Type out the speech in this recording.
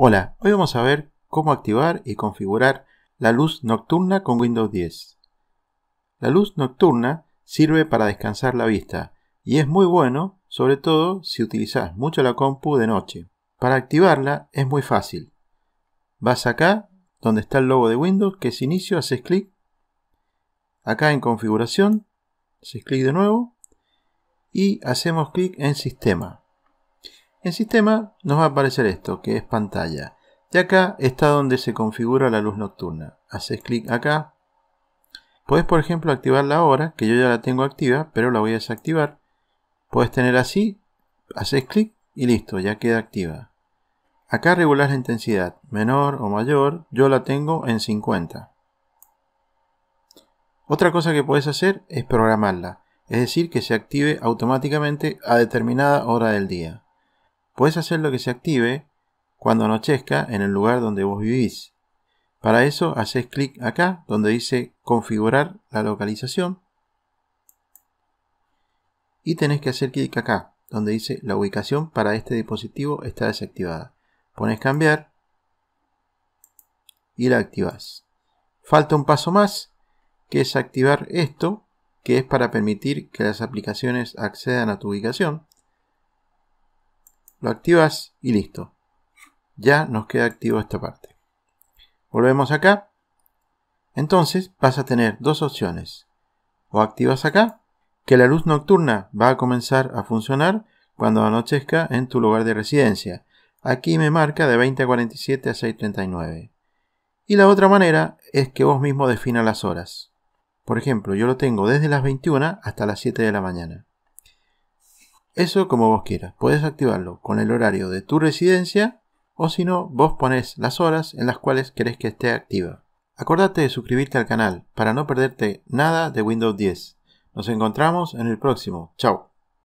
Hola, hoy vamos a ver cómo activar y configurar la luz nocturna con Windows 10. La luz nocturna sirve para descansar la vista y es muy bueno, sobre todo si utilizas mucho la compu de noche. Para activarla es muy fácil. Vas acá, donde está el logo de Windows, que es inicio, haces clic. Acá en configuración, haces clic de nuevo y hacemos clic en sistema. En sistema nos va a aparecer esto, que es pantalla. Y acá está donde se configura la luz nocturna. Haces clic acá. Puedes, por ejemplo, activar la hora, que yo ya la tengo activa, pero la voy a desactivar. Puedes tener así, haces clic y listo, ya queda activa. Acá regular la intensidad, menor o mayor, yo la tengo en 50. Otra cosa que puedes hacer es programarla, es decir, que se active automáticamente a determinada hora del día. Puedes hacer lo que se active cuando anochezca en el lugar donde vos vivís. Para eso haces clic acá donde dice configurar la localización y tenés que hacer clic acá donde dice la ubicación para este dispositivo está desactivada. Pones cambiar y la activas. Falta un paso más que es activar esto que es para permitir que las aplicaciones accedan a tu ubicación. Lo activas y listo. Ya nos queda activo esta parte. Volvemos acá. Entonces vas a tener dos opciones. O activas acá, que la luz nocturna va a comenzar a funcionar cuando anochezca en tu lugar de residencia. Aquí me marca de 20 a 47 a 6.39. Y la otra manera es que vos mismo definas las horas. Por ejemplo, yo lo tengo desde las 21 hasta las 7 de la mañana. Eso como vos quieras. Puedes activarlo con el horario de tu residencia o si no, vos pones las horas en las cuales querés que esté activa. Acordate de suscribirte al canal para no perderte nada de Windows 10. Nos encontramos en el próximo. Chao.